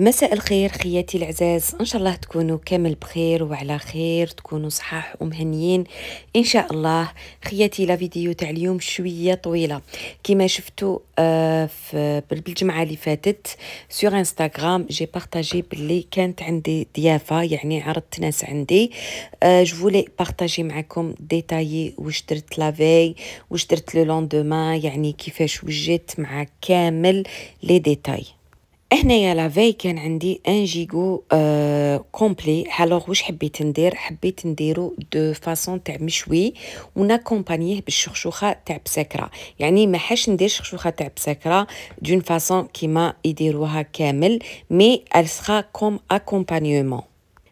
مساء الخير خياتي العزاز ان شاء الله تكونوا كامل بخير وعلى خير تكونوا صحاح ومهنيين ان شاء الله خياتي لا فيديو تاع اليوم شويه طويله كما شفتوا آه، في بالجمعه اللي فاتت سور انستغرام جي بارطاجي باللي كانت عندي ضيافه يعني عرضت ناس عندي جو فولي بارطاجي معكم ديتايي واش درت لافي واش درت لو لوندومان يعني كيفاش وجيت مع كامل لي ديتاي هنا يا لافي كان عندي ان جيجو كومبلي الوغ واش حبيت ندير حبيت نديرو دو فاسون تاع مشوي ونكومبانيه بالشخشوخه تاع بسكره يعني ما حاش ندير شخشوخه تاع بسكره دون فاسون كيما يديروها كامل مي السخا كوم اكومبانيومون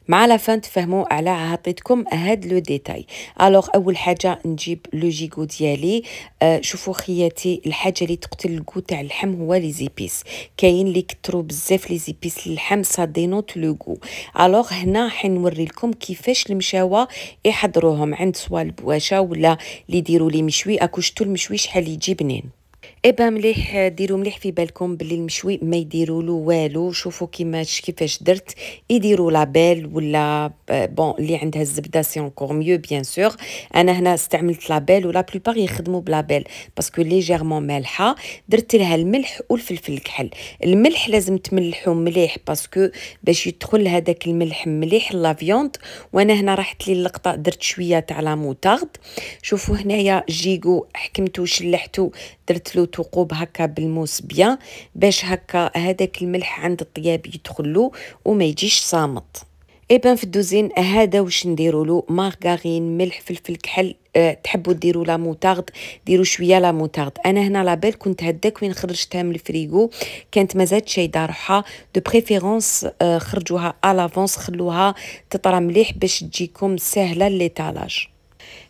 مع لا فان تفهموا على عطيتكم هاد لو ديتاي الوغ اول حاجه نجيب لو جيغو ديالي آه شوفوا خياتي الحاجه اللي تقتل الكو تاع اللحم هو لي زيبيس كاين اللي كثروا بزاف لي زيبيس للحم سا دينوت لو كو الوغ هنا حنوري لكم كيفاش المشاوى يحضروهم عند سوا البواشا ولا اللي يديروا لي مشوي اكو شتو المشوي شحال يجي بنين ايبا مليح ديروا مليح في بالكم باللي المشوي ما يديروا له والو شوفوا كيما كيفاش درت يديروا لابيل ولا بون اللي عندها الزبده سي اونكور ميو بيان سور انا هنا استعملت لابيل ولا بلوبار يخدموا بلابيل باسكو ليجيرمون مالحه درت لها الملح والفلفل الكحل الملح لازم تملحو مليح باسكو باش يدخل هذاك الملح مليح لافيوند وانا هنا راحت لي اللقطه درت شويه تاع لا موتارد شوفوا هنايا جيغو حكمتو شلحتو درت له ثقوب هكا بالموس بيان باش هكا هذاك الملح عند الطياب يدخل له وما يجيش صامت اي بان في الدوزين هذا واش نديرو له مارغارين ملح فلفل كحل أه تحبوا ديروا لا موتارد ديروا شويه لا موتارد انا هنا لابيل كنت هداك وين خرجتها من الفريغو كانت مازالت شي دارها دو بريفيرونس أه خرجوها الافونس خلوها تطرى مليح باش تجيكم سهله ليطالاج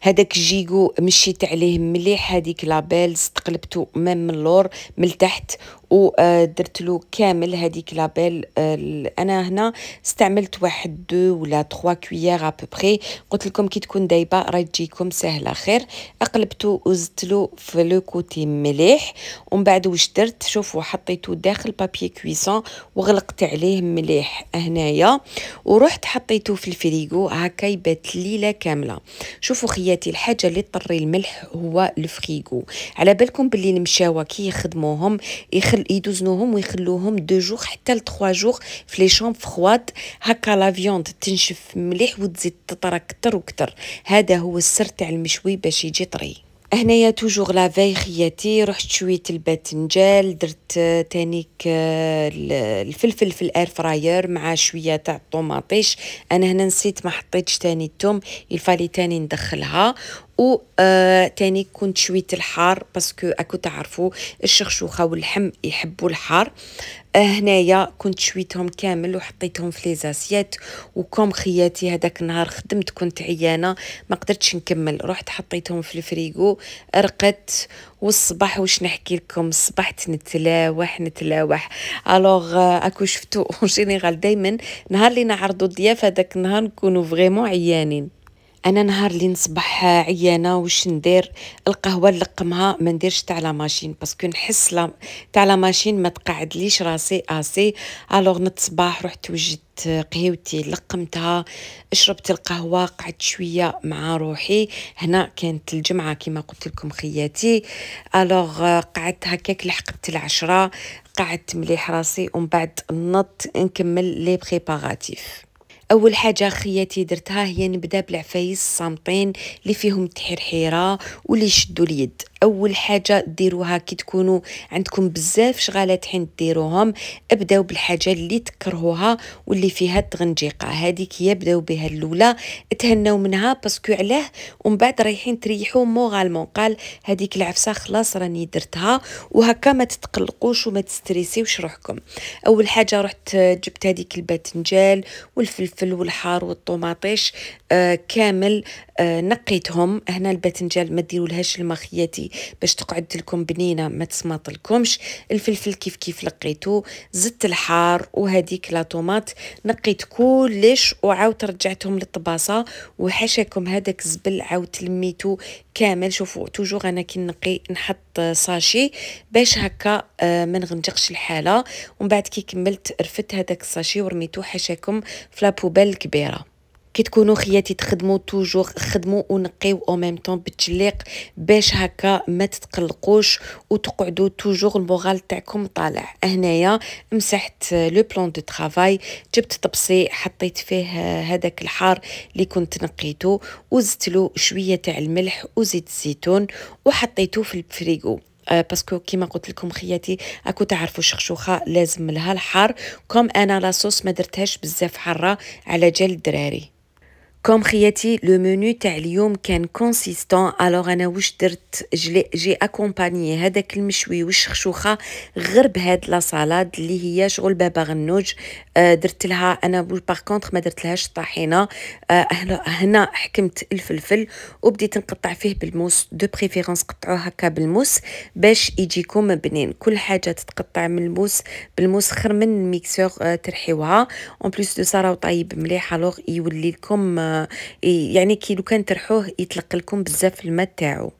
هذاك الجيكو مشيت عليه مليح هذيك لابيل استقلبتو مام من اللور من التحت ودرت آه، له كامل هذيك لابيل آه، انا هنا استعملت واحد دو ولا تخوا كويير ابوبري قلت لكم كي تكون دايبه راهي تجيكم سهله خير اقلبتو وزدت له في لو كوتي مليح ومن بعد واش درت شوفوا حطيته داخل بابي كويسون وغلقت عليه مليح هنايا ورحت حطيته في الفريغو هكا يبات ليله كامله شوفوا خيات حياتي الحاجه اللي تطري الملح هو الفريغو على بالكم باللي المشاوه كي يخدموهم يخل يدوزنوهم ويخلوهم دو جوغ حتى لتخوا جوغ في لي شامب فخواد هكا لا فيوند تنشف مليح وتزيد تطرى كتر وكتر هذا هو السر تاع المشوي باش يجي طري هنايا توجور لافاي خياتي رحت شويه الباذنجان درت آه، تانيك آه، الفلفل في الاير فراير مع شويه تاع الطوماطيش انا هنا نسيت ما حطيتش تاني الثوم يفالي تاني ندخلها و آه، تاني كنت شوية الحار باسكو اكو تعرفوا الشخشوخه والحم يحبوا الحار آه، هنايا كنت شويتهم كامل وحطيتهم في ليزاسيات وكم خياتي هذاك النهار خدمت كنت عيانه ما قدرتش نكمل رحت حطيتهم في الفريقو رقدت والصباح وش نحكي لكم الصباح نتلاوح نتلاوح الوغ آه، اكو شفتو اون جينيرال دائما نهار اللي نعرضوا الضيافه هذاك النهار نكونوا فريمون عيانين انا نهار اللي نصبح عيانه واش ندير القهوه نلقمها ما نديرش تاع لا ماشين باسكو نحس لا تاع لا ماشين ما تقعدليش راسي اسي الوغ نتصباح رحت وجدت قهوتي لقمتها شربت القهوة قعدت شوية مع روحي هنا كانت الجمعة كما قلت لكم خياتي ألوغ قعدت هكاك لحقت العشرة قعدت مليح راسي ومن بعد نط نكمل لي بريباراتيف اول حاجه خياتي درتها هي نبدا بالعفايس الصامتين اللي فيهم التحرحيره واللي يشدوا اليد اول حاجه ديروها كي تكونوا عندكم بزاف شغالات حين ديروهم ابداو بالحاجه اللي تكرهوها واللي فيها التغنجيقه هذيك هي بداو بها الاولى تهناو منها باسكو علاه ومن بعد رايحين تريحوا مورالمون قال هذيك العفسه خلاص راني درتها وهكا ما تتقلقوش وما تستريسيوش روحكم اول حاجه رحت جبت هذيك الباذنجان والفلفل الفلفل والحار والطوماطيش آه، كامل آه، نقيتهم هنا الباذنجان ما ديرولهاش المخياتي باش تقعد لكم بنينه ما تسماطلكمش الفلفل كيف كيف لقيتو زدت الحار وهذيك لا طوماط نقيت كلش وعاود رجعتهم للطباسه وحشاكم هذاك الزبل عاود لميتو كامل شوفوا توجور انا كي نقي نحط ساشي باش هكا آه، ما نغنجقش الحاله ومن بعد كي كملت رفدت هذاك الساشي ورميتو حشاكم في لابوبال الكبيره كي تكونوا خياتي تخدموا توجور خدموا ونقيو او ميم طون بالتجليق باش هكا ما تتقلقوش وتقعدوا توجور المورال تاعكم طالع هنايا مسحت لو بلون دو ترافاي جبت طبسي حطيت فيه هذاك الحار اللي كنت نقيته وزدت له شويه تاع الملح وزيت الزيتون وحطيته في الفريغو آه، باسكو كيما قلت لكم خياتي اكو تعرفوا الشخشوخه لازم لها الحار كوم انا لاصوص ما درتهاش بزاف حاره على جال الدراري كوم خياتي لو منو تاع اليوم كان كونسيستون الوغ انا واش درت جلي جي اكومباني هذاك المشوي والشخشوخه غير بهاد لا سالاد اللي هي شغل بابا غنوج آه، درت لها انا باغ كونتر ما درت لهاش الطحينه آه هنا حكمت الفلفل وبديت نقطع فيه بالموس دو بريفيرونس قطعوه هكا بالموس باش يجيكم بنين كل حاجه تتقطع من الموس بالموس خير من الميكسور آه، ترحيوها اون بليس دو سا راهو طايب مليح الوغ يولي لكم آه، يعني كي لو كان ترحوه يطلق لكم بزاف الماء تاعو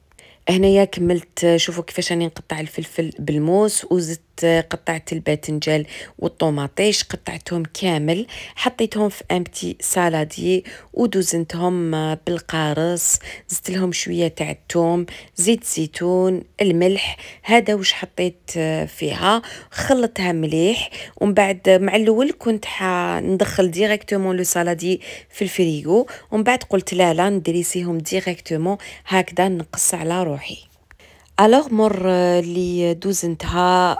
هنايا كملت شوفوا كيفاش راني نقطع الفلفل بالموس وزدت قطعت الباذنجان والطوماطيش قطعتهم كامل حطيتهم في امتي سالادي ودوزنتهم آه، بالقارص زدت لهم شويه تاع الثوم زيت زيتون الملح هذا واش حطيت آه، فيها خلطتها مليح ومن بعد مع الاول كنت ندخل ديريكتومون لو سالادي في الفريغو ومن بعد قلت لا لا ندريسيهم ديريكتومون هكذا نقص على روحي الوغ مر لي دوزنتها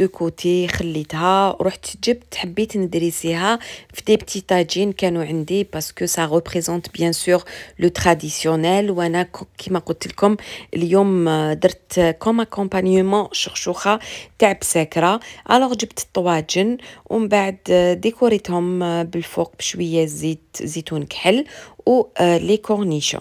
دو كوتي خليتها رحت جبت حبيت ندريسيها في دي بتي طاجين كانوا عندي باسكو سا ريبريزونت بيان سور لو تراديسيونيل وانا كيما قلت لكم اليوم درت كوم اكومبانيومون شخشوخه تاع بساكره الوغ جبت الطواجن ومن بعد ديكوريتهم بالفوق بشويه زيت زيتون كحل و لي كورنيشون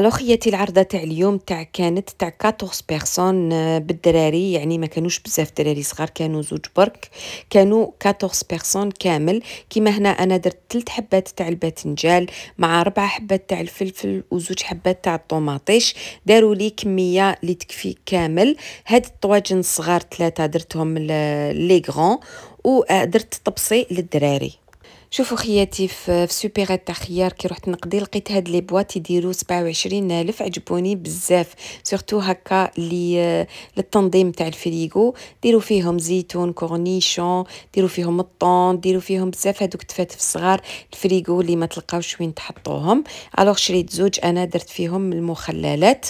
الاخياتي العرضه تاع اليوم تاع كانت تاع 14 بيرسون آه، بالدراري يعني ما كانوش بزاف دراري صغار كانوا زوج برك كانوا 14 بيرسون كامل كيما هنا انا درت ثلاث حبات تاع الباذنجان مع ربع حبات تاع الفلفل وزوج حبات تاع الطوماطيش داروا لي كميه اللي تكفي كامل هاد الطواجن الصغار ثلاثه درتهم لي غون ودرت آه، طبسي للدراري شوفوا خياتي في سوبر تاع خيار كي رحت نقضي لقيت هاد لي بواط يديروا الف عجبوني بزاف سورتو هكا لي آه، للتنظيم تاع الفريغو ديروا فيهم زيتون كورنيشون ديروا فيهم الطون ديروا فيهم بزاف هادوك التفاتف صغار الفريغو اللي ما تلقاوش وين تحطوهم الوغ شريت زوج انا درت فيهم المخللات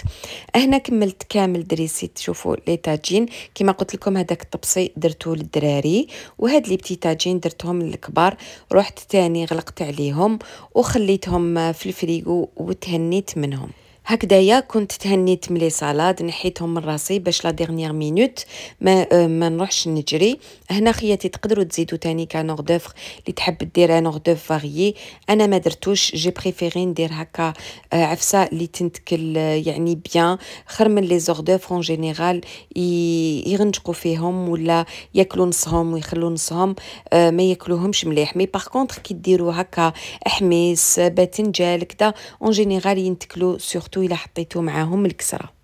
هنا كملت كامل دريسي تشوفوا لي تاجين كيما قلت لكم هذاك الطبسي درتو للدراري وهاد لي بتي تاجين درتهم للكبار روح رحت تاني غلقت عليهم وخليتهم في الفريقو وتهنيت منهم هكذايا كنت تهنيت ملي صالاد نحيتهم من راسي باش لا ديغنيغ مينوت ما آه، ما نروحش نجري هنا خياتي تقدروا تزيدوا تاني كانوغ دوفر اللي تحب دير ان دوف فاريي انا ما درتوش جي بريفيري ندير هكا آه، عفسه اللي تنتكل آه، يعني بيان خير من لي زوردوف اون جينيرال يغنجقوا فيهم ولا ياكلوا نصهم ويخلوا نصهم ما ياكلوهمش مليح مي باغ كونطخ كي ديروا هكا حميس باذنجان كدا اون جينيرال ينتكلوا سورتو حطيتو الا حطيتو معاهم الكسره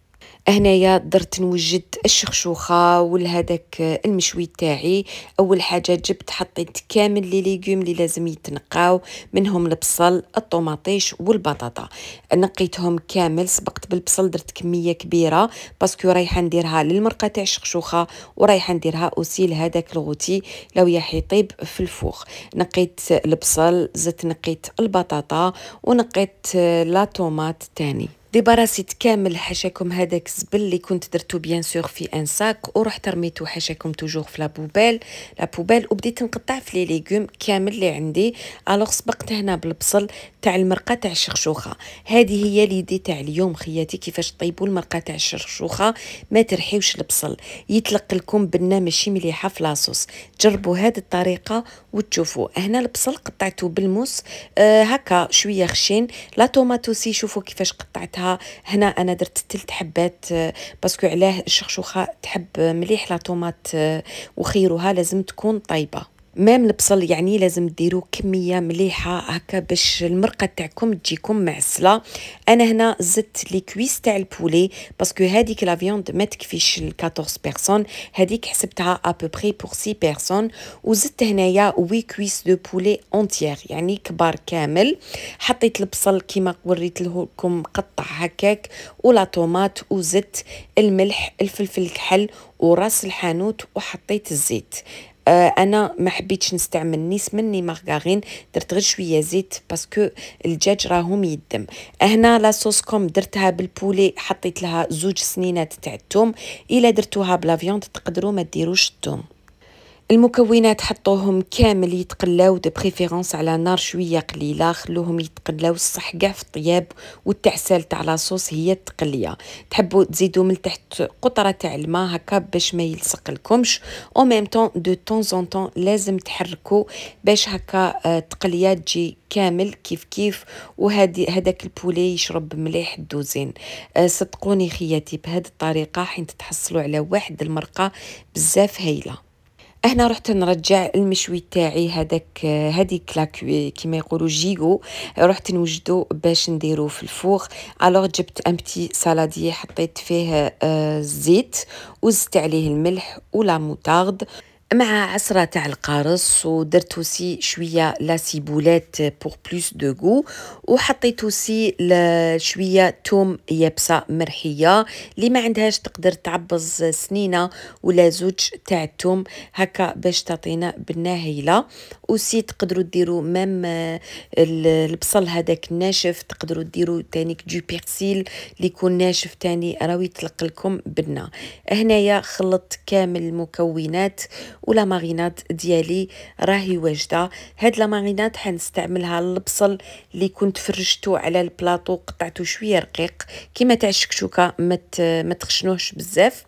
هنايا درت نوجد الشخشوخه ولهداك المشوي تاعي اول حاجه جبت حطيت كامل لي ليغوم اللي لازم يتنقاو منهم البصل الطوماطيش والبطاطا نقيتهم كامل سبقت بالبصل درت كميه كبيره باسكو رايحه نديرها للمرقه تاع الشخشوخه ورايحه نديرها اوسي لهداك الغوتي لو يحيطيب في الفوخ نقيت البصل زدت نقيت البطاطا ونقيت لا طوماط تاني دي باراسيت كامل حاشاكم هذاك الزبل اللي كنت درتو بيان سور في ان ساك ورحت رميتو حاشاكم توجور في لابوبال لابوبال وبديت نقطع في لي ليغوم كامل اللي عندي الوغ سبقت هنا بالبصل تاع المرقه تاع الشخشوخه هذه هي ليدي تاع اليوم خياتي كيفاش طيبوا المرقه تاع الشخشوخه ما ترحيوش البصل يتلق لكم بنه ماشي مليحه في لاصوص جربوا هذه الطريقه وتشوفوا هنا البصل قطعته بالموس آه هكا شويه خشين لا طوماطوسي شوفوا كيفاش قطعتها درتها هنا انا درت تلت حبات آه، باسكو علاه الشخشوخه تحب مليح لا طوماط آه، وخيرها لازم تكون طايبه مام البصل يعني لازم ديروا كميه مليحه هكا باش المرقه تاعكم تجيكم معسله انا هنا زدت لي كويس تاع البولي باسكو هذيك لا فياند ما تكفيش ل 14 بيرسون هذيك حسبتها ابوبري بور 6 بيرسون وزدت هنايا وي كويس دو بولي اونتيير يعني كبار كامل حطيت البصل كيما وريت لكم مقطع هكاك ولا طوماط وزدت الملح الفلفل الكحل وراس الحانوت وحطيت الزيت آه، انا ما حبيتش نستعمل نيس مني مارغارين درت غير شويه زيت باسكو الدجاج راهم يدم هنا لا صوص كوم درتها بالبولي حطيت لها زوج سنينات تاع الثوم الا درتوها بلا فيوند تقدروا ما ديروش الثوم المكونات حطوهم كامل يتقلاو دي بريفيرونس على نار شويه قليله خلوهم يتقلاو الصح كاع في الطياب والتعسال تاع لاصوص هي التقليه تحبوا تزيدوا من تحت قطره تاع الماء هكا باش ما يلصق لكمش او ميم طون دو طون زون طون لازم تحركوا باش هكا آه، التقليه تجي كامل كيف كيف وهذه هذاك البولي يشرب مليح الدوزين آه، صدقوني خياتي بهذه الطريقه حين تتحصلوا على واحد المرقه بزاف هايله هنا رحت نرجع المشوي تاعي هذاك هذيك لاكوي كيما يقولوا جيغو رحت نوجدو باش نديرو في الفوغ الوغ جبت ان بتي سالاديه حطيت فيه الزيت آه، وزدت عليه الملح ولا موتارد مع عصرة تاع القارص ودرت سي شوية لا سيبولات بور بلوس دو غو وحطيت سي شوية توم يابسة مرحية اللي ما عندهاش تقدر تعبز سنينة ولا زوج تاع التوم هكا باش تعطينا بالناهيلة وسي تقدروا ديروا مام آه، البصل هذاك الناشف تقدروا ديروا تانيك دو بيرسيل اللي يكون ناشف تاني راوي يطلق لكم بنا هنايا خلطت كامل المكونات ولا ماغينات ديالي راهي واجده هاد لا ماغينات حنستعملها للبصل اللي كنت فرشتو على البلاطو قطعته شويه رقيق كيما تاع الشكشوكه ما ما تخشنوهش بزاف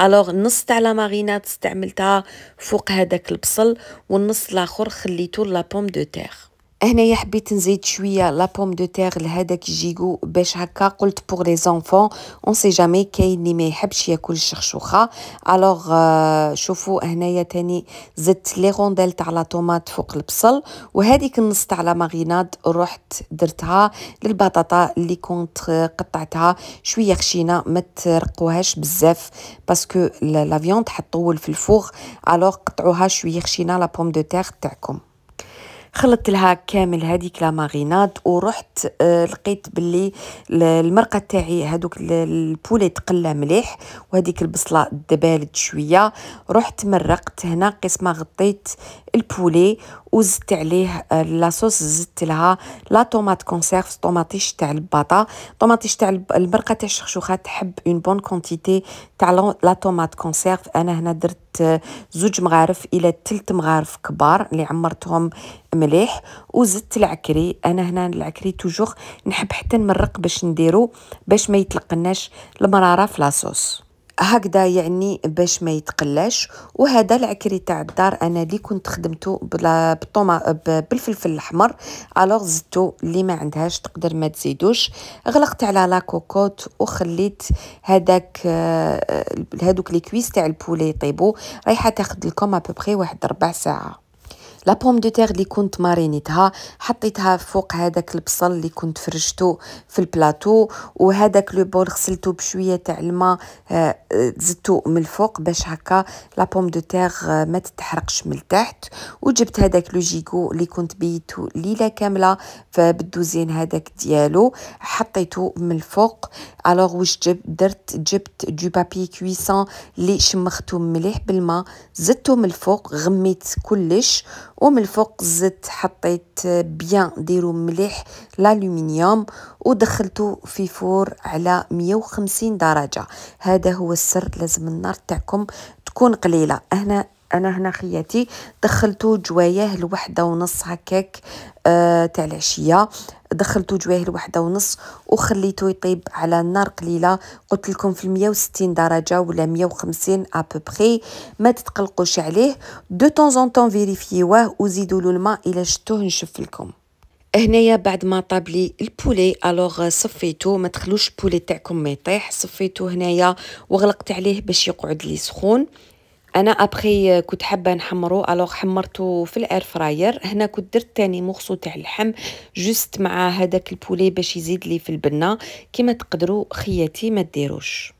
الوغ نص تاع لا ماغينات استعملتها فوق هذاك البصل والنص الاخر خليته لا بوم دو تيغ هنايا حبيت نزيد شويه لا بوم دو تيغ لهذاك الجيغو باش هكا قلت بور لي زونفون اون سي جامي كاين اللي ما يحبش ياكل الشخشوخه الوغ euh, شوفوا هنايا تاني زدت لي غونديل تاع لا طوماط فوق البصل وهذيك النص تاع لا ماريناد رحت درتها للبطاطا اللي كنت قطعتها شويه خشينه ما ترقوهاش بزاف باسكو لا فيوند حطوه في الفوغ الوغ قطعوها شويه خشينه لا بوم دو تيغ تاعكم خلطت لها كامل هذيك لا ماريناد ورحت آه، لقيت باللي المرقه تاعي هذوك البولي تقلى مليح وهذيك البصله دبالت شويه رحت مرقت هنا قسم غطيت البولي وزدت عليه آه، لاصوص زدت لها لا طوماط كونسيرف طوماطيش تاع الباطا طوماطيش تاع المرقه تاع الشخشوخه تحب اون بون كونتيتي تاع لا طوماط كونسيرف انا هنا درت زوج مغارف الى تلت مغارف كبار اللي عمرتهم مليح وزدت العكري انا هنا العكري توجور نحب حتى نمرق باش نديرو باش ما يطلقناش المراره في لاصوص هكذا يعني باش ما يتقلاش وهذا العكري تاع الدار انا اللي كنت خدمته بلا بطوما بالفلفل الاحمر الوغ زدتو اللي ما عندهاش تقدر ما تزيدوش غلقت على لا كوكوت وخليت هذاك آه، هذوك لي كويس تاع البولي يطيبوا رايحه تاخذ لكم ابوبخي واحد ربع ساعه لا بوم دو تيغ اللي كنت مارينيتها حطيتها فوق هذاك البصل اللي كنت فرشتو في البلاطو وهذاك لو بول غسلتو بشويه تاع الماء آه، آه، زدتو من الفوق باش هكا لا بوم دو تيغ ما تتحرقش من التحت وجبت هذاك لو جيكو اللي كنت بيتو ليله كامله فبالدوزين هذاك ديالو حطيتو من الفوق الوغ واش جبت درت جبت دو بابي كويسون اللي شمختو مليح بالماء زدتو من الفوق غميت كلش ومن الفوق زدت حطيت بيان ديرو مليح الالومنيوم ودخلته في فور على 150 درجه هذا هو السر لازم النار تاعكم تكون قليله هنا انا هنا خياتي دخلتو جوايه الوحده ونص هكاك آه تاع العشيه دخلتو جوايه الوحده ونص وخليته يطيب على النار قليله قلت لكم في 160 درجه ولا 150 ابوبري ما تتقلقوش عليه دو طون زون طون فيريفيوه وزيدوا له الماء الا شتوه نشوف لكم هنايا بعد ما طاب لي البولي الوغ صفيتو ما تخلوش البولي تاعكم ما يطيح صفيتو هنايا وغلقت عليه باش يقعد لي سخون انا ابخي آه، كنت حابه نحمرو الوغ حمرتو في الاير فراير هنا كنت درت تاني مغصو تاع اللحم جوست مع هذاك البولي باش يزيد لي في البنه كيما تقدروا خياتي ما ديروش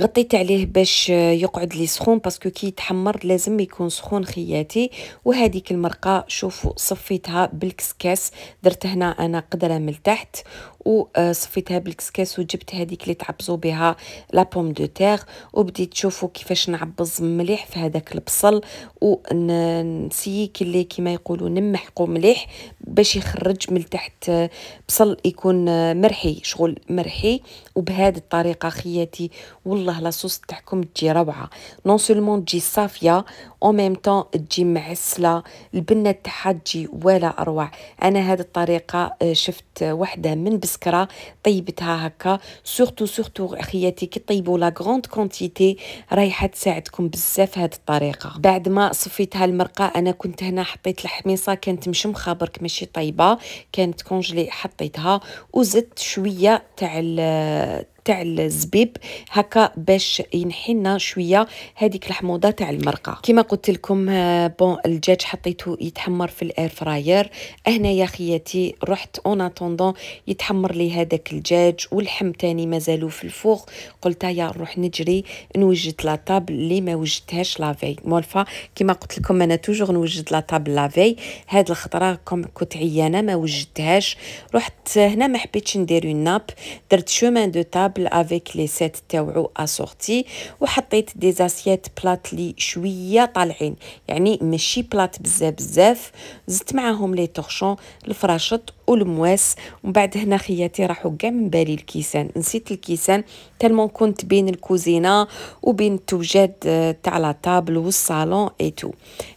غطيت عليه باش آه، يقعد لي سخون باسكو كي يتحمر لازم يكون سخون خياتي وهذيك المرقه شوفوا صفيتها بالكسكاس درت هنا انا قدره من تحت وصفيتها بالكسكاس وجبت هذيك اللي تعبزوا بها لا بوم دو تيغ وبديت تشوفوا كيفاش نعبز مليح في هذاك البصل ونسيي اللي كيما يقولوا نمحقو مليح باش يخرج من تحت آه، بصل يكون آه، مرحي شغل مرحي وبهذه الطريقه خياتي والله لاصوص تاعكم تجي روعه نون سولمون تجي صافيه او ميم طون تجي معسله البنه تاعها تجي ولا اروع انا هذه الطريقه آه، شفت وحده من بسكره طيبتها هكا سورتو سورتو خياتي كي طيبوا لا غروند كونتيتي رايحه تساعدكم بزاف هذه الطريقه بعد ما صفيتها المرقه انا كنت هنا حطيت الحميصه كانت مشمخه برك ماشي طيبه كانت كونجلي حطيتها وزدت شويه تاع تاع الزبيب هكا باش ينحي لنا شويه هذيك الحموضه تاع المرقه كما قلت لكم آه، بون الدجاج حطيته يتحمر في الاير فراير هنايا خياتي رحت اون اتوندون يتحمر لي هذاك الدجاج واللحم تاني مازالو في الفوق قلت يا نروح نجري نوجد لا طابل اللي ما وجدتهاش لافي مولفا كما قلت لكم انا توجور نوجد لا طابل لافي هاد الخطره كنت عيانه ما وجدتهاش رحت هنا ما حبيتش ندير ناب درت شومان دو طاب تابل افيك لي سيت تاوعو اسورتي وحطيت دي زاسيات بلات لي شويه طالعين يعني ماشي بلات بزاف بزاف زدت معاهم لي طورشون الفراشط والمواس ومن بعد هنا خياتي راحوا كاع من بالي الكيسان نسيت الكيسان تالمون كنت بين الكوزينه وبين التوجاد آه، تاع لا طابل والصالون اي تو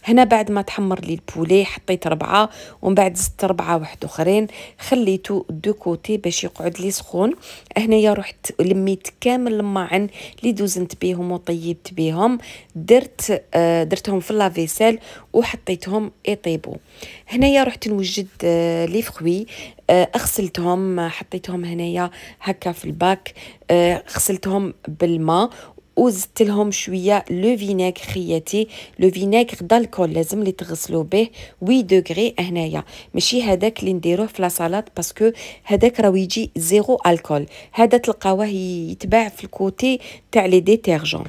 هنا بعد ما تحمر لي البولي حطيت ربعه ومن بعد زدت ربعه واحد اخرين خليته دو كوتي باش يقعد لي سخون هنايا رحت لميت كامل الماعن لي دوزنت بيهم وطيبت بيهم درت آه، درتهم في لافيسيل وحطيتهم يطيبوا هنايا رحت نوجد آه، لي فخوي آه، اغسلتهم حطيتهم هنايا هكا في الباك آه، غسلتهم بالماء وزدت لهم شويه لو فينيغ خياتي لو فينيغ دالكول لازم لي تغسلو به 8 دوغري هنايا ماشي هذاك اللي نديروه في لاصالات باسكو هذاك راه يجي زيرو الكول هذا تلقاوه يتباع في الكوتي تاع لي ديتيرجون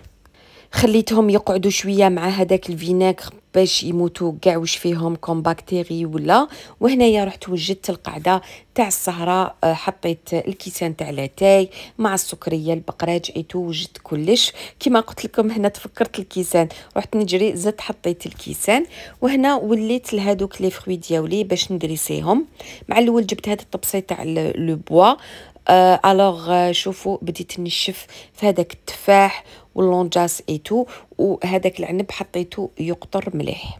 خليتهم يقعدوا شويه مع هذاك الفيناغ باش يموتوا كاع واش فيهم كوم باكتيري ولا وهنايا رحت وجدت القعده تاع السهره آه، حطيت الكيسان تاع لاتاي مع السكريه البقراج جئتو وجدت كلش كما قلت لكم هنا تفكرت الكيسان رحت نجري زدت حطيت الكيسان وهنا وليت لهذوك لي فروي دياولي باش ندريسيهم مع الاول جبت هذا الطبسي تاع لو بوا آه، الوغ آه، شوفوا بديت نشف في هذاك التفاح واللونجاس ايتو وهذاك العنب حطيته يقطر مليح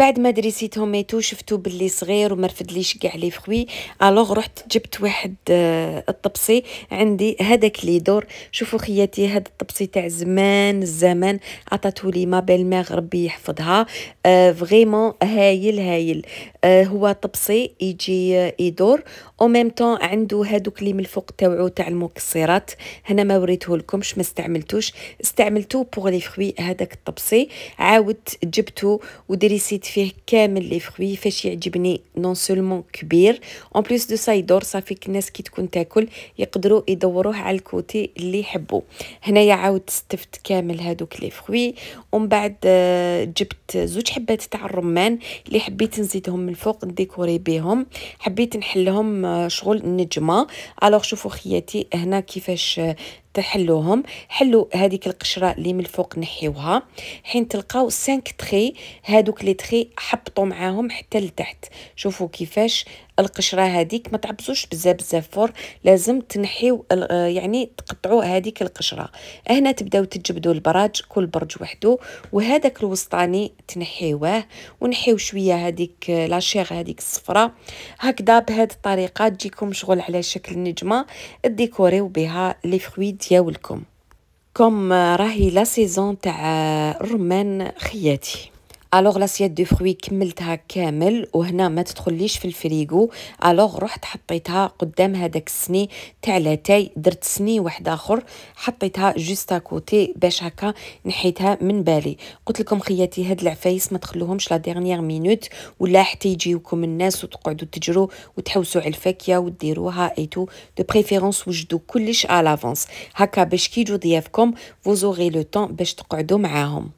بعد ما دريسيت هوميتو شفتو باللي صغير وما رفدليش كاع لي فخوي الوغ رحت جبت واحد آه، الطبسي عندي هذاك لي دور شوفوا خياتي هذا الطبسي تاع زمان الزمان عطاتو لي ما بيل ميغ ربي يحفظها آه، فريمون هايل هايل آه، هو طبسي يجي يدور او ميم طون عنده هادوك لي من الفوق تاعو تاع المكسرات هنا ما وريته لكمش ما استعملتوش استعملتو بوغ لي فخوي هذاك الطبسي عاودت جبتو ودريسيت فيه كامل لي فروي فاش يعجبني نون سولمون كبير اون بليس دو سا يدور صافي الناس كي تكون تاكل يقدروا يدوروه على الكوتي اللي يحبوا هنايا عاود استفت كامل هادوك لي فروي ومن بعد آه، جبت زوج حبات تاع الرمان اللي حبيت نزيدهم من الفوق نديكوري بهم حبيت نحلهم آه، شغل النجمه الوغ شوفوا خياتي هنا كيفاش آه، تحلوهم حلو هذيك القشره اللي من الفوق نحيوها حين تلقاو 5 تخي هادوك لي تخي حبطوا معاهم حتى لتحت شوفوا كيفاش القشره هذيك ما تعبسوش بزاف بزاف فور لازم تنحيو آه، يعني تقطعوا هذيك القشره هنا تبداو تجبدوا البراج كل برج وحده وهذاك الوسطاني تنحيوه ونحيو شويه هذيك آه، لاشيغ هذيك الصفراء هكذا بهذه الطريقه تجيكم شغل على شكل نجمه ديكوريو بها لي فروي ديالكم كوم آه، راهي لا سيزون تاع الرمان خياتي الوغ لاسيات دو فروي كملتها كامل وهنا ما تدخليش في الفريغو الوغ رحت حطيتها قدام هذاك السني تاع لاتاي درت سني واحد اخر حطيتها جوست كوتي باش هكا نحيتها من بالي قلت لكم خياتي هاد العفايس ما تخلوهمش لا ديرنيير مينوت ولا حتى يجيوكم الناس وتقعدوا تجرو وتحوسوا على الفاكهه وديروها ايتو دو بريفيرونس وجدوا كلش على لافونس هكا باش كيجو ضيافكم فوزوغي لو طون باش تقعدوا معاهم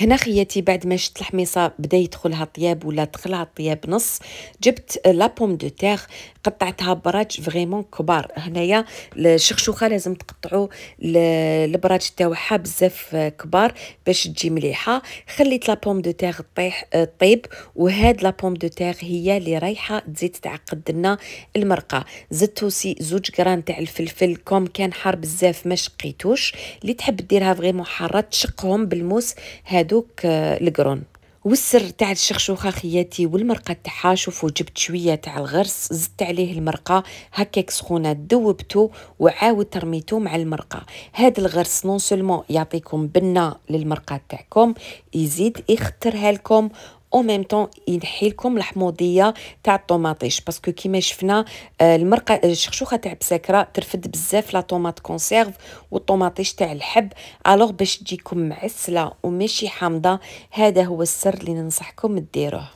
هنا خياتي بعد ما شفت الحميصه بدا يدخلها طياب ولا دخلها طياب نص جبت لا بوم دو تيغ قطعتها براج فريمون كبار هنايا الشخشوخه لازم تقطعوا البراج تاعها بزاف كبار باش تجي مليحه خليت لا بوم دو تيغ طيح طيب وهاد لا بوم دو تيغ هي اللي رايحه تزيد تعقد لنا المرقه زدت سي زوج غران تاع الفلفل كوم كان حار بزاف ما شقيتوش اللي تحب ديرها فريمون حاره تشقهم بالموس هاد هادوك القرون آه، والسر تاع الشخشوخه خياتي والمرقه تاعها شوفوا جبت شويه تاع الغرس زدت عليه المرقه هكاك سخونه ذوبته وعاود ترميته مع المرقه هذا الغرس نون سولمون يعطيكم بنه للمرقه تاعكم يزيد يخترها لكم او ميم طون ينحيلكم الحموضيه تاع الطوماطيش باسكو كيما شفنا آه، المرقه آه، الشخشوخه تاع بساكره ترفد بزاف لا طوماط كونسيرف والطوماطيش تاع الحب الوغ باش تجيكم معسله وماشي حامضه هذا هو السر اللي ننصحكم ديروه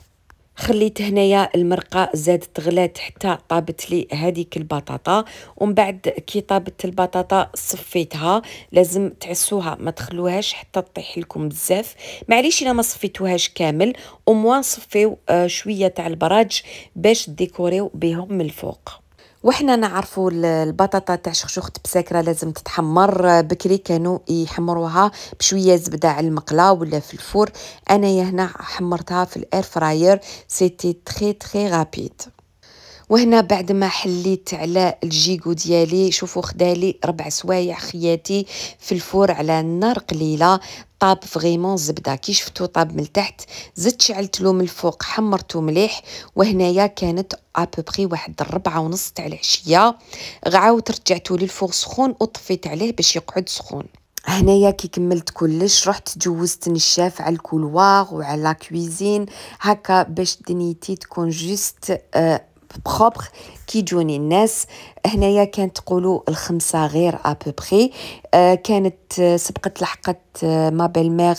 خليت هنايا المرقه زادت غلات حتى طابت لي هذيك البطاطا ومن بعد كي طابت البطاطا صفيتها لازم تعسوها ما تخلوهاش حتى تطيح لكم بزاف معليش الا ما صفيتوهاش كامل وموان صفيو آه شويه تاع البراج باش ديكوريو بهم من الفوق وحنا نعرفوا البطاطا تاع شخشوخة بساكرة لازم تتحمر بكري كانوا يحمروها بشوية زبدة على المقلة ولا في الفور انايا هنا حمرتها في الاير فراير سيتي تخي تخي رابيد وهنا بعد ما حليت على الجيكو ديالي شوفوا خدالي ربع سوايع خياتي في الفور على النار قليله طاب فريمون زبده كي شفتو طاب من التحت زدت شعلتلو من الفوق حمرتو مليح وهنايا كانت ابوبري واحد الربعة ونص تاع العشيه غعاوت رجعتو للفوق سخون وطفيت عليه باش يقعد سخون هنايا كي كملت كلش رحت جوزت نشاف على الكولوار وعلى كويزين هكا باش دنيتي تكون جوست آه propre كي جوني الناس هنايا كانت تقولوا الخمسة غير أبوبخي آه كانت آه، سبقت لحقت آه، ما بالماغ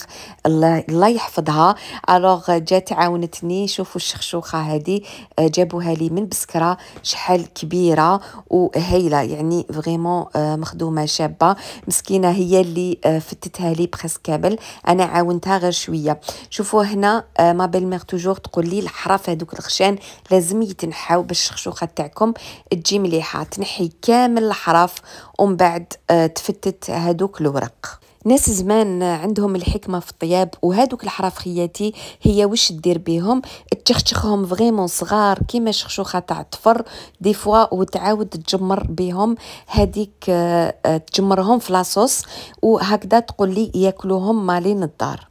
الله, الله يحفظها الوغ آه، جات عاونتني شوفوا الشخشوخة هذه جابوها لي من بسكرة شحال كبيرة وهيلة يعني فريمون مخدومة شابة مسكينة هي اللي فتتها لي بخس كامل أنا عاونتها غير شوية شوفوا هنا ما بالماغ توجور تقول لي الحرف هذوك الخشان لازم يتنحاو باش الشخشوخة تاعكم تاعكم تجي مليحه تنحي كامل الحرف ومن بعد آه، تفتت هادوك الورق ناس زمان عندهم الحكمة في الطياب وهادوك الحرف خياتي هي واش تدير بيهم تشخشخهم فغيمون صغار كيما شخشوخة تاع الطفر دي فوا وتعاود تجمر بيهم هاديك آه، آه، تجمرهم في لاصوص وهكذا تقول لي ياكلوهم مالين الدار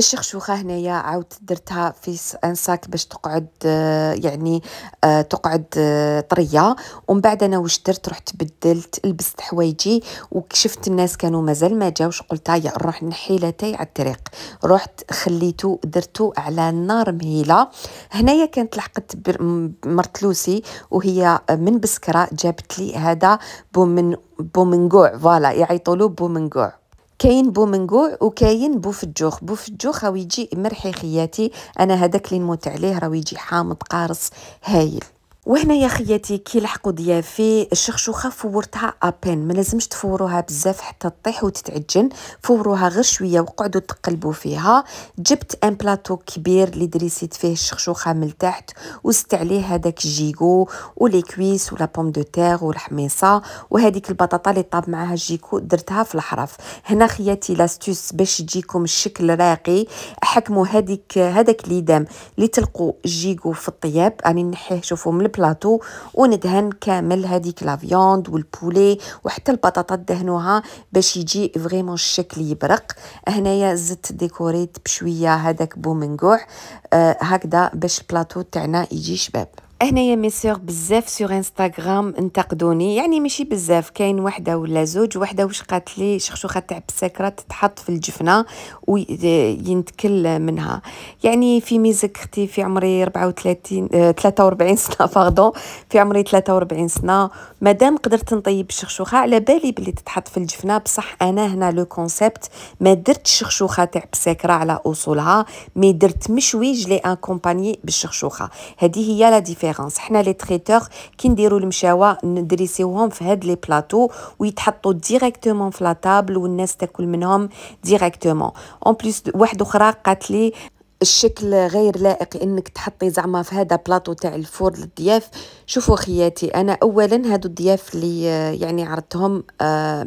الشخشوخة هنايا عاود درتها في انساك باش تقعد آه، يعني آه، تقعد آه، طرية ومن بعد انا واش درت رحت بدلت لبست حوايجي وكشفت الناس كانوا مازال ما جاوش قلت يا نروح نحي لاتاي على الطريق رحت خليته درتو على النار مهيله هنايا كانت لحقت مرت لوسي وهي من بسكره جابت لي هذا بومن بومنقوع فوالا يعيطوا له بومنقوع كاين بو منقوع وكاين بو فجوخ بو فجوخ راه يجي مرحي خياتي انا هذاك اللي نموت عليه راه يجي حامض قارص هايل وهنا يا خياتي كي لحقوا ضيافي الشخشوخه فورتها ابين ما لازمش تفوروها بزاف حتى تطيح وتتعجن فوروها غير شويه وقعدوا تقلبوا فيها جبت ان بلاطو كبير اللي دريسيت فيه الشخشوخه من تحت وزدت عليه هذاك الجيكو ولي كويس ولا بوم دو تيغ والحميصه وهذيك البطاطا اللي طاب معاها الجيكو درتها في الحرف هنا خياتي لاستوس باش يجيكم الشكل راقي حكموا هذيك هذاك ليدام اللي تلقوا الجيكو في الطياب راني يعني نحيه شوفوا من البلاطو وندهن كامل هذيك لا فيوند والبولي وحتى البطاطا دهنوها باش يجي فريمون الشكل يبرق هنايا زدت ديكوريت بشويه هذاك بومنقوع آه، هكذا باش البلاطو تاعنا يجي شباب هنا مي ميسيغ بزاف سور انستغرام انتقدوني يعني ماشي بزاف كاين وحده ولا زوج وحده واش قالت لي شخشوخه تاع بسكره تتحط في الجفنه وينتكل منها يعني في ميزك اختي في عمري 34 43 آه، سنه باردون في عمري 43 سنه مادام قدرت نطيب الشخشوخه على بالي بلي تتحط في الجفنه بصح انا هنا لو كونسيبت ما درتش شخشوخه تاع بسكره على اصولها مي درت مشويج لي ان كومباني بالشخشوخه هذه هي لا ديفيرونس ريفيرونس حنا لي تريتور كي نديرو المشاوى ندريسيوهم في هاد لي بلاطو ويتحطوا ديريكتومون في لا والناس تاكل منهم ديريكتومون اون بليس واحد اخرى قالت لي الشكل غير لائق انك تحطي زعما في هذا بلاطو تاع الفور للضياف شوفوا خياتي انا اولا هادو الضياف اللي يعني عرضتهم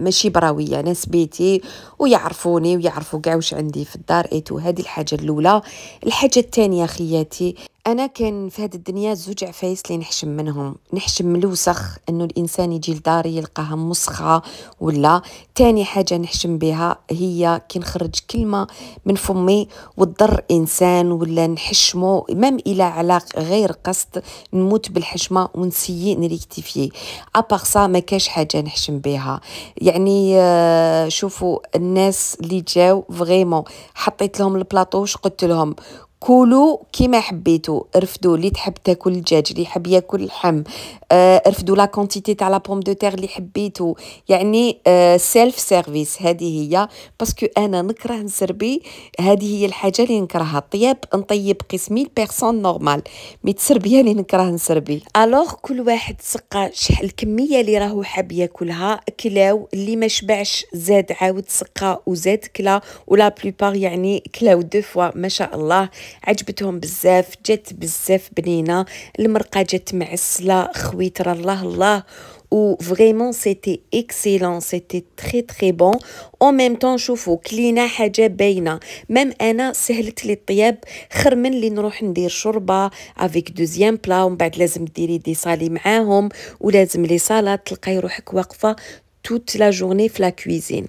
ماشي براويه ناس بيتي ويعرفوني ويعرفوا كاع واش عندي في الدار ايتو هذه الحاجه الاولى الحاجه الثانيه خياتي أنا كان في هاد الدنيا زوج عفايس اللي نحشم منهم نحشم من الوسخ أنه الإنسان يجي لداري يلقاها مسخة ولا تاني حاجة نحشم بها هي كي نخرج كلمة من فمي وتضر إنسان ولا نحشمه مام إلى على غير قصد نموت بالحشمة ونسيي نريكتيفيه أباغ سا ما كاش حاجة نحشم بها يعني آه، شوفوا الناس اللي جاو فغيمون حطيت لهم البلاطو قلت لهم كولوا كيما حبيتو رفدوا اللي تحب تاكل الدجاج اللي يحب ياكل اللحم آه رفدوا لا كونتيتي تاع لا بوم دو تيغ اللي حبيتو يعني آه سيلف سيرفيس هذه هي باسكو انا نكره نسربي هذه هي الحاجه اللي نكرهها الطياب نطيب قسمي بيرسون نورمال مي تسربيه اللي نكره نسربي الوغ كل واحد سقى شحال الكميه اللي راهو حاب ياكلها كلاو اللي ما شبعش زاد عاود سقى وزاد كلا ولا بلوبار يعني كلاو دو فوا ما شاء الله عجبتهم بزاف جات بزاف بنينه المرقه جات معسله خويتر الله الله و فريمون سيتي اكسيلون سيتي تري تري بون او ميم طون شوفو كلينا حاجه باينه ميم انا سهلت لي الطياب خير من اللي نروح ندير شوربه افيك دوزيام بلا ومن بعد لازم ديري دي صالي معاهم ولازم لي صالات تلقاي روحك واقفه توت لا جورني في لا كويزين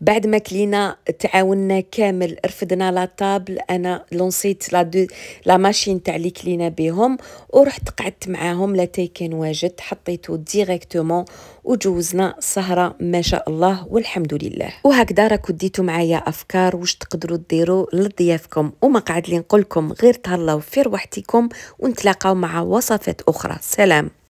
بعد ما كلينا تعاوننا كامل رفدنا لا طابل انا لونسيت لا دو لا ماشين تاع اللي كلينا بهم ورحت قعدت معاهم لا تاي كان واجد حطيته ديريكتومون وجوزنا سهره ما شاء الله والحمد لله وهكذا راكو ديتو معايا افكار واش تقدروا ديروا لضيافكم وما قعد لي نقولكم غير تهلاو في روحتكم ونتلاقاو مع وصفات اخرى سلام